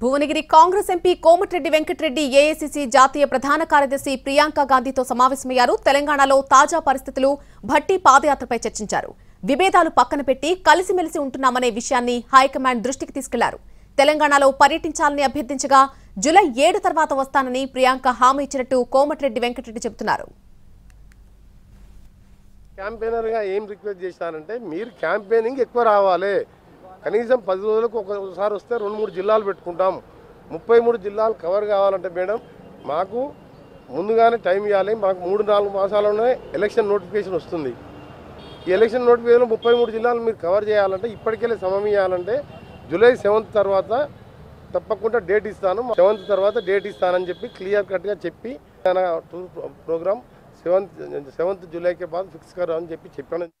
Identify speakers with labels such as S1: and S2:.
S1: Bhuvanagiri Congress MP Komatireddy Venkatreddy AICC జాతీయ ప్రధాన కార్యదర్శి ప్రియాంక గాంధీతో సమావేశమయ్యారు తెలంగాణలో తాజా పరిస్థితులు భట్టి పాదయాత్రపై చర్చించారు విభేదాలు పక్కన పెట్టి కలిసిమెలిసి ఉంటున్నామనే విషయాన్ని హైకమాండ్ దృష్టికి తీసుకెళ్లారు తెలంగాణలో పర్యటించాలని అభ్యర్థించగా జులై ఏడు తర్వాత వస్తానని ప్రియాంక హామీ ఇచ్చినట్టు కోమటిరెడ్డి వెంకటరెడ్డి చెబుతున్నారు
S2: క్యాంపెయినర్గా ఏం రిక్వెస్ట్ చేశానంటే మీరు క్యాంపెయినింగ్ ఎక్కువ రావాలి కనీసం పది రోజులకు ఒకసారి వస్తే రెండు మూడు జిల్లాలు పెట్టుకుంటాం ముప్పై మూడు జిల్లాలు కవర్ కావాలంటే మేడం మాకు ముందుగానే టైం ఇవ్వాలి మాకు మూడు నాలుగు మాసాలనే ఎలక్షన్ నోటిఫికేషన్ వస్తుంది ఈ ఎలక్షన్ నోటిఫికేషన్ ముప్పై మూడు జిల్లాలు మీరు కవర్ చేయాలంటే ఇప్పటికెళ్ళి సమయం ఇవ్వాలంటే జూలై సెవెంత్ తర్వాత తప్పకుండా డేట్ ఇస్తాను సెవెంత్ తర్వాత డేట్ ఇస్తానని చెప్పి క్లియర్ కట్గా చెప్పి టూర్ ప్రోగ్రామ్ సెవెంత్ సెవెంత్ జూలైకే బాగా ఫిక్స్ కరని అని చెప్పి చెప్పాను